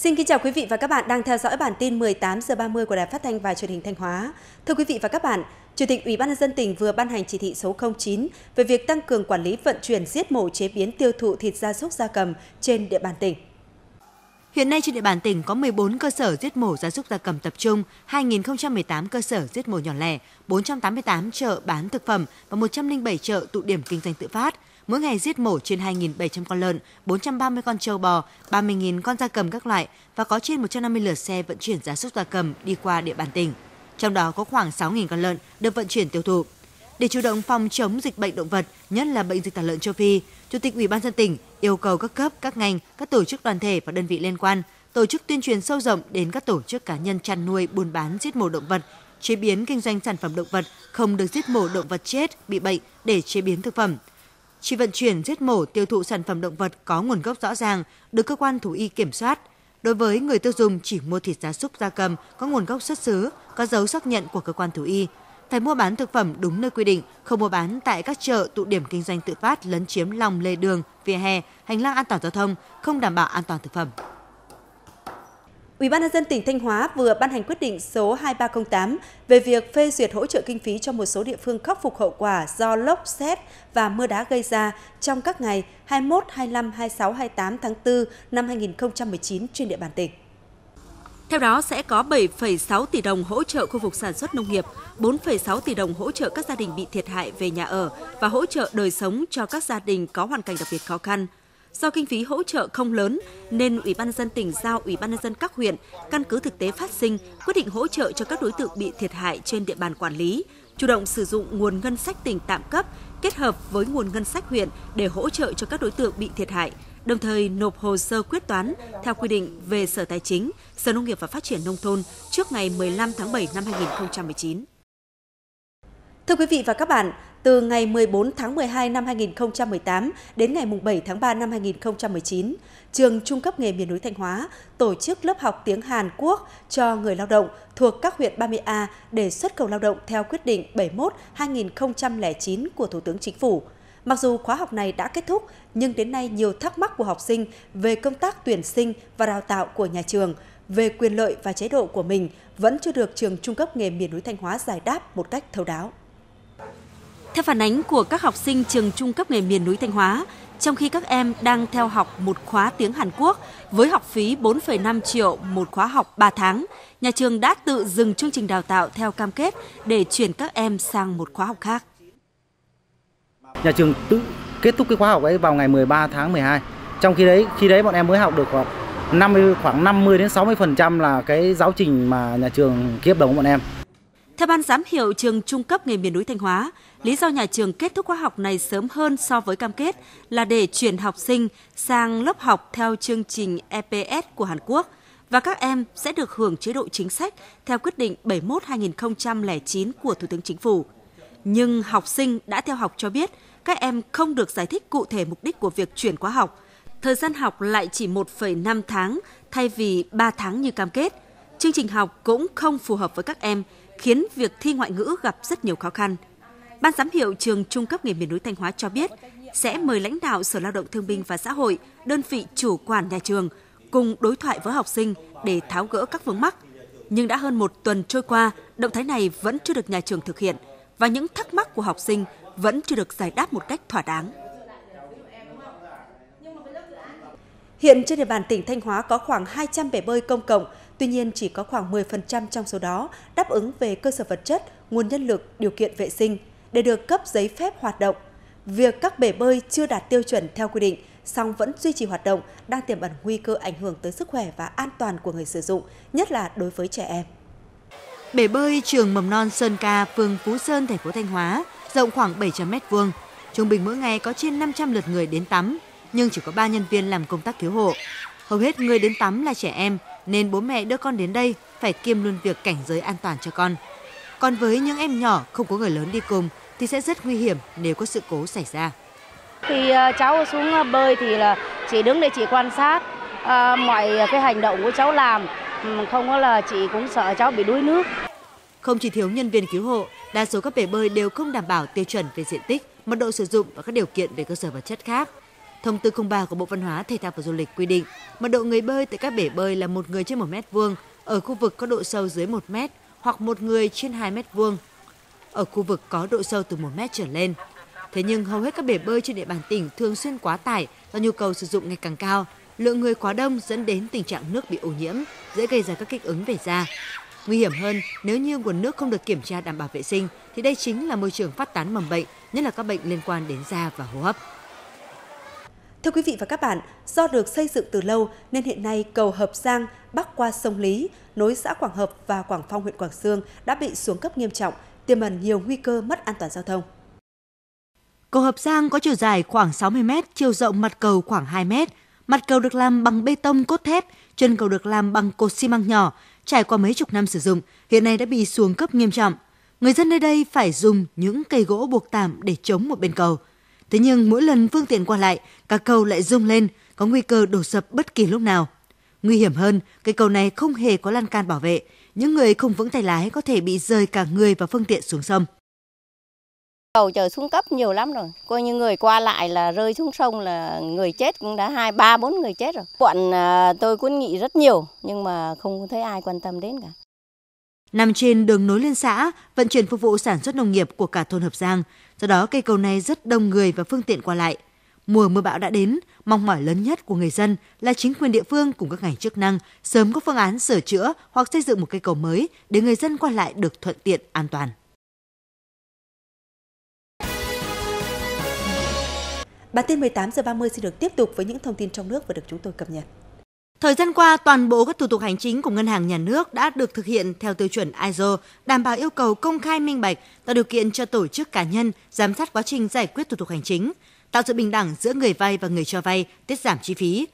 Xin kính chào quý vị và các bạn đang theo dõi bản tin 18 giờ 30 của Đài Phát thanh và Truyền hình Thanh Hóa. Thưa quý vị và các bạn, Chủ tịch Ủy ban nhân dân tỉnh vừa ban hành chỉ thị số 09 về việc tăng cường quản lý vận chuyển giết mổ chế biến tiêu thụ thịt gia súc gia cầm trên địa bàn tỉnh. Hiện nay trên địa bàn tỉnh có 14 cơ sở giết mổ gia súc gia cầm tập trung, 2018 cơ sở giết mổ nhỏ lẻ, 488 chợ bán thực phẩm và 107 chợ tụ điểm kinh doanh tự phát mỗi ngày giết mổ trên 2.700 con lợn, 430 con trâu bò, 30.000 con da cầm các loại và có trên 150 lượt xe vận chuyển gia súc gia cầm đi qua địa bàn tỉnh. Trong đó có khoảng 6.000 con lợn được vận chuyển tiêu thụ. Để chủ động phòng chống dịch bệnh động vật, nhất là bệnh dịch tả lợn châu Phi, Chủ tịch Ủy ban dân tỉnh yêu cầu các cấp, các ngành, các tổ chức đoàn thể và đơn vị liên quan tổ chức tuyên truyền sâu rộng đến các tổ chức cá nhân chăn nuôi, buôn bán giết mổ động vật, chế biến kinh doanh sản phẩm động vật không được giết mổ động vật chết, bị bệnh để chế biến thực phẩm, chỉ vận chuyển, giết mổ, tiêu thụ sản phẩm động vật có nguồn gốc rõ ràng, được cơ quan thú y kiểm soát. Đối với người tiêu dùng chỉ mua thịt gia súc gia cầm có nguồn gốc xuất xứ, có dấu xác nhận của cơ quan thú y, phải mua bán thực phẩm đúng nơi quy định, không mua bán tại các chợ, tụ điểm kinh doanh tự phát lấn chiếm lòng lề đường, vỉa hè, hành lang an toàn giao thông, không đảm bảo an toàn thực phẩm. Ủy ban nhân dân tỉnh Thanh Hóa vừa ban hành quyết định số 2308 về việc phê duyệt hỗ trợ kinh phí cho một số địa phương khắc phục hậu quả do lốc xét và mưa đá gây ra trong các ngày 21, 25, 26, 28 tháng 4 năm 2019 trên địa bàn tỉnh. Theo đó sẽ có 7,6 tỷ đồng hỗ trợ khu vực sản xuất nông nghiệp, 4,6 tỷ đồng hỗ trợ các gia đình bị thiệt hại về nhà ở và hỗ trợ đời sống cho các gia đình có hoàn cảnh đặc biệt khó khăn, Do kinh phí hỗ trợ không lớn nên Ủy ban nhân dân tỉnh giao Ủy ban nhân dân các huyện căn cứ thực tế phát sinh quyết định hỗ trợ cho các đối tượng bị thiệt hại trên địa bàn quản lý, chủ động sử dụng nguồn ngân sách tỉnh tạm cấp kết hợp với nguồn ngân sách huyện để hỗ trợ cho các đối tượng bị thiệt hại, đồng thời nộp hồ sơ quyết toán theo quy định về Sở Tài chính, Sở Nông nghiệp và Phát triển Nông thôn trước ngày 15 tháng 7 năm 2019. Thưa quý vị và các bạn, từ ngày 14 tháng 12 năm 2018 đến ngày 7 tháng 3 năm 2019, Trường Trung cấp nghề miền núi Thanh Hóa tổ chức lớp học tiếng Hàn Quốc cho người lao động thuộc các huyện 30A để xuất khẩu lao động theo quyết định 71-2009 của Thủ tướng Chính phủ. Mặc dù khóa học này đã kết thúc, nhưng đến nay nhiều thắc mắc của học sinh về công tác tuyển sinh và đào tạo của nhà trường, về quyền lợi và chế độ của mình vẫn chưa được trường trung cấp nghề miền núi Thanh Hóa giải đáp một cách thấu đáo. Theo phản ánh của các học sinh trường trung cấp nghề miền núi Thanh Hóa, trong khi các em đang theo học một khóa tiếng Hàn Quốc với học phí 4,5 triệu một khóa học 3 tháng, nhà trường đã tự dừng chương trình đào tạo theo cam kết để chuyển các em sang một khóa học khác. Nhà trường tự kết thúc cái khóa học ấy vào ngày 13 tháng 12. Trong khi đấy, khi đấy bọn em mới học được khoảng 50 khoảng 50 đến 60% là cái giáo trình mà nhà trường kiếp hợp đồng bọn em. Theo ban giám hiệu trường trung cấp nghề miền núi Thanh Hóa, lý do nhà trường kết thúc khóa học này sớm hơn so với cam kết là để chuyển học sinh sang lớp học theo chương trình EPS của Hàn Quốc và các em sẽ được hưởng chế độ chính sách theo quyết định 71/2009 của Thủ tướng Chính phủ. Nhưng học sinh đã theo học cho biết các em không được giải thích cụ thể mục đích của việc chuyển khóa học. Thời gian học lại chỉ 1,5 tháng thay vì 3 tháng như cam kết. Chương trình học cũng không phù hợp với các em khiến việc thi ngoại ngữ gặp rất nhiều khó khăn. Ban giám hiệu trường trung cấp nghề miền núi Thanh Hóa cho biết sẽ mời lãnh đạo Sở Lao động Thương binh và Xã hội, đơn vị chủ quản nhà trường cùng đối thoại với học sinh để tháo gỡ các vướng mắc. Nhưng đã hơn một tuần trôi qua, động thái này vẫn chưa được nhà trường thực hiện và những thắc mắc của học sinh vẫn chưa được giải đáp một cách thỏa đáng. Hiện trên địa bàn tỉnh Thanh Hóa có khoảng 200 bể bơi công cộng Tuy nhiên, chỉ có khoảng 10% trong số đó đáp ứng về cơ sở vật chất, nguồn nhân lực, điều kiện vệ sinh để được cấp giấy phép hoạt động. Việc các bể bơi chưa đạt tiêu chuẩn theo quy định song vẫn duy trì hoạt động đang tiềm ẩn nguy cơ ảnh hưởng tới sức khỏe và an toàn của người sử dụng, nhất là đối với trẻ em. Bể bơi trường mầm non Sơn Ca, phường Phú Sơn, thành phố Thanh Hóa, rộng khoảng 700 m2. Trung bình mỗi ngày có trên 500 lượt người đến tắm, nhưng chỉ có 3 nhân viên làm công tác cứu hộ. Hầu hết người đến tắm là trẻ em, nên bố mẹ đưa con đến đây phải kiêm luôn việc cảnh giới an toàn cho con. Còn với những em nhỏ không có người lớn đi cùng thì sẽ rất nguy hiểm nếu có sự cố xảy ra. Thì à, cháu xuống à, bơi thì là chỉ đứng để chị quan sát à, mọi cái hành động của cháu làm, ừ, không có là chị cũng sợ cháu bị đuối nước. Không chỉ thiếu nhân viên cứu hộ, đa số các bể bơi đều không đảm bảo tiêu chuẩn về diện tích, mật độ sử dụng và các điều kiện về cơ sở vật chất khác. Thông tư 03 của Bộ Văn hóa, Thể thao và Du lịch quy định mật độ người bơi tại các bể bơi là một người trên 1 mét vuông ở khu vực có độ sâu dưới 1 mét hoặc một người trên 2 mét vuông ở khu vực có độ sâu từ 1 mét trở lên. Thế nhưng hầu hết các bể bơi trên địa bàn tỉnh thường xuyên quá tải do nhu cầu sử dụng ngày càng cao, lượng người quá đông dẫn đến tình trạng nước bị ô nhiễm, dễ gây ra các kích ứng về da. Nguy hiểm hơn, nếu như nguồn nước không được kiểm tra đảm bảo vệ sinh thì đây chính là môi trường phát tán mầm bệnh, nhất là các bệnh liên quan đến da và hô hấp. Thưa quý vị và các bạn, do được xây dựng từ lâu nên hiện nay cầu Hợp Giang bắc qua sông Lý, nối xã Quảng Hợp và Quảng Phong huyện Quảng Sương đã bị xuống cấp nghiêm trọng, tiềm ẩn nhiều nguy cơ mất an toàn giao thông. Cầu Hợp Giang có chiều dài khoảng 60 m, chiều rộng mặt cầu khoảng 2 m. Mặt cầu được làm bằng bê tông cốt thép, chân cầu được làm bằng cột xi măng nhỏ, trải qua mấy chục năm sử dụng, hiện nay đã bị xuống cấp nghiêm trọng. Người dân nơi đây phải dùng những cây gỗ buộc tạm để chống một bên cầu. Thế nhưng mỗi lần phương tiện qua lại, cả cầu lại rung lên, có nguy cơ đổ sập bất kỳ lúc nào. Nguy hiểm hơn, cây cầu này không hề có lan can bảo vệ. Những người không vững tay lái có thể bị rơi cả người và phương tiện xuống sông. Cầu chờ xuống cấp nhiều lắm rồi. Coi như người qua lại là rơi xuống sông là người chết cũng đã hai ba bốn người chết rồi. Quận à, tôi cũng nghĩ rất nhiều nhưng mà không thấy ai quan tâm đến cả. Nằm trên đường nối liên xã, vận chuyển phục vụ sản xuất nông nghiệp của cả thôn Hợp Giang, do đó cây cầu này rất đông người và phương tiện qua lại. Mùa mưa bão đã đến, mong mỏi lớn nhất của người dân là chính quyền địa phương cùng các ngành chức năng sớm có phương án sửa chữa hoặc xây dựng một cây cầu mới để người dân qua lại được thuận tiện an toàn. Bản tin 18 giờ 30 xin được tiếp tục với những thông tin trong nước vừa được chúng tôi cập nhật. Thời gian qua, toàn bộ các thủ tục hành chính của Ngân hàng Nhà nước đã được thực hiện theo tiêu chuẩn ISO, đảm bảo yêu cầu công khai minh bạch, tạo điều kiện cho tổ chức cá nhân giám sát quá trình giải quyết thủ tục hành chính, tạo sự bình đẳng giữa người vay và người cho vay, tiết giảm chi phí.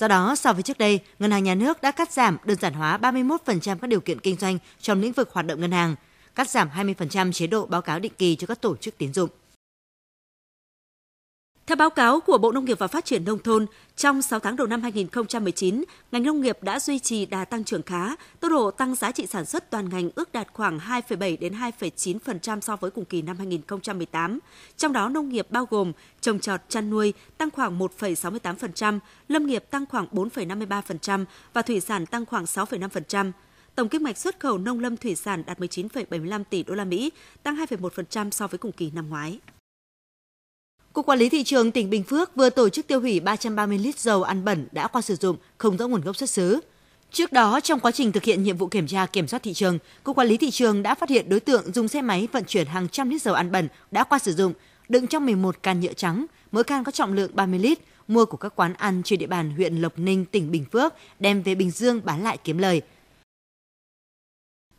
Do đó, so với trước đây, Ngân hàng Nhà nước đã cắt giảm đơn giản hóa 31% các điều kiện kinh doanh trong lĩnh vực hoạt động ngân hàng, cắt giảm 20% chế độ báo cáo định kỳ cho các tổ chức tín dụng. Theo báo cáo của Bộ Nông nghiệp và Phát triển Nông thôn, trong 6 tháng đầu năm 2019, ngành nông nghiệp đã duy trì đà tăng trưởng khá, tốc độ tăng giá trị sản xuất toàn ngành ước đạt khoảng 2,7 đến 2,9% so với cùng kỳ năm 2018. Trong đó nông nghiệp bao gồm trồng trọt chăn nuôi tăng khoảng 1,68%, lâm nghiệp tăng khoảng 4,53% và thủy sản tăng khoảng 6,5% tổng kim ngạch xuất khẩu nông lâm thủy sản đạt 19,75 tỷ đô la Mỹ, tăng 2,1% so với cùng kỳ năm ngoái. Cục Quản lý thị trường tỉnh Bình Phước vừa tổ chức tiêu hủy 330 lít dầu ăn bẩn đã qua sử dụng, không rõ nguồn gốc xuất xứ. Trước đó, trong quá trình thực hiện nhiệm vụ kiểm tra kiểm soát thị trường, Cục Quản lý thị trường đã phát hiện đối tượng dùng xe máy vận chuyển hàng trăm lít dầu ăn bẩn đã qua sử dụng, đựng trong 11 can nhựa trắng, mỗi can có trọng lượng 30 lít, mua của các quán ăn trên địa bàn huyện Lộc Ninh, tỉnh Bình Phước, đem về Bình Dương bán lại kiếm lời –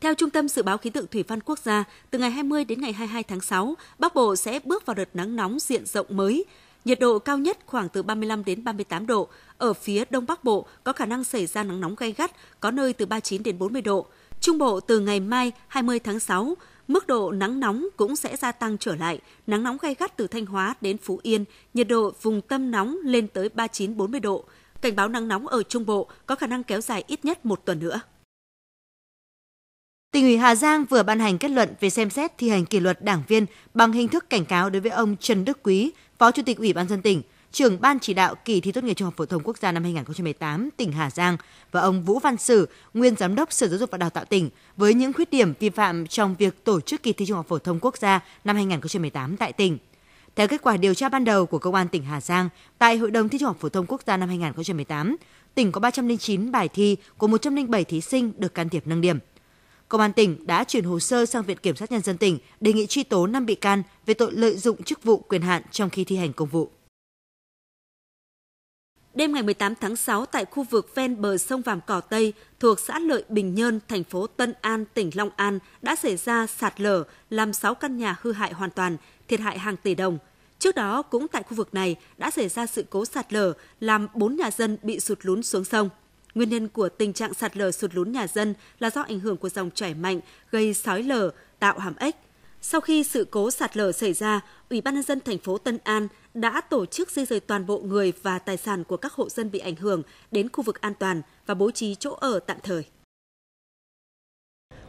theo Trung tâm Dự báo Khí tượng Thủy văn Quốc gia, từ ngày 20 đến ngày 22 tháng 6, Bắc Bộ sẽ bước vào đợt nắng nóng diện rộng mới. Nhiệt độ cao nhất khoảng từ 35 đến 38 độ. Ở phía Đông Bắc Bộ có khả năng xảy ra nắng nóng gay gắt, có nơi từ 39 đến 40 độ. Trung Bộ từ ngày mai 20 tháng 6, mức độ nắng nóng cũng sẽ gia tăng trở lại. Nắng nóng gay gắt từ Thanh Hóa đến Phú Yên, nhiệt độ vùng tâm nóng lên tới 39-40 độ. Cảnh báo nắng nóng ở Trung Bộ có khả năng kéo dài ít nhất một tuần nữa. Tỉnh ủy Hà Giang vừa ban hành kết luận về xem xét thi hành kỷ luật đảng viên bằng hình thức cảnh cáo đối với ông Trần Đức Quý, Phó Chủ tịch Ủy ban dân tỉnh, trưởng ban chỉ đạo kỳ thi tốt nghiệp trung học phổ thông quốc gia năm 2018 tỉnh Hà Giang và ông Vũ Văn Sử, nguyên giám đốc Sở Giáo dục và Đào tạo tỉnh với những khuyết điểm vi phạm trong việc tổ chức kỳ thi trung học phổ thông quốc gia năm 2018 tại tỉnh. Theo kết quả điều tra ban đầu của Công an tỉnh Hà Giang, tại Hội đồng thi trung học phổ thông quốc gia năm 2018, tỉnh có 309 bài thi của 107 thí sinh được can thiệp nâng điểm – Công an tỉnh đã chuyển hồ sơ sang Viện Kiểm sát Nhân dân tỉnh đề nghị truy tố 5 bị can về tội lợi dụng chức vụ quyền hạn trong khi thi hành công vụ. Đêm ngày 18 tháng 6 tại khu vực ven bờ sông Vàm Cỏ Tây thuộc xã Lợi Bình Nhơn, thành phố Tân An, tỉnh Long An đã xảy ra sạt lở làm 6 căn nhà hư hại hoàn toàn, thiệt hại hàng tỷ đồng. Trước đó cũng tại khu vực này đã xảy ra sự cố sạt lở làm 4 nhà dân bị sụt lún xuống sông. Nguyên nhân của tình trạng sạt lở sụt lún nhà dân là do ảnh hưởng của dòng chảy mạnh gây sói lở, tạo hàm ếch. Sau khi sự cố sạt lở xảy ra, Ủy ban nhân dân thành phố Tân An đã tổ chức di rời toàn bộ người và tài sản của các hộ dân bị ảnh hưởng đến khu vực an toàn và bố trí chỗ ở tạm thời.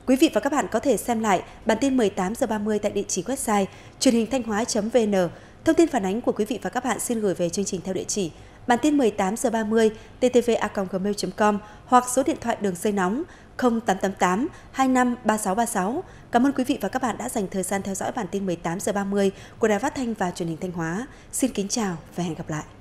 Quý vị và các bạn có thể xem lại bản tin 18 giờ 30 tại địa chỉ website truyền hình thanh hóa.vn. Thông tin phản ánh của quý vị và các bạn xin gửi về chương trình theo địa chỉ bản tin 18 giờ 30 ttva.gmail.com hoặc số điện thoại đường dây nóng 0888 25 3636. Cảm ơn quý vị và các bạn đã dành thời gian theo dõi bản tin 18 giờ 30 của Đài Phát Thanh và Truyền hình Thanh Hóa. Xin kính chào và hẹn gặp lại.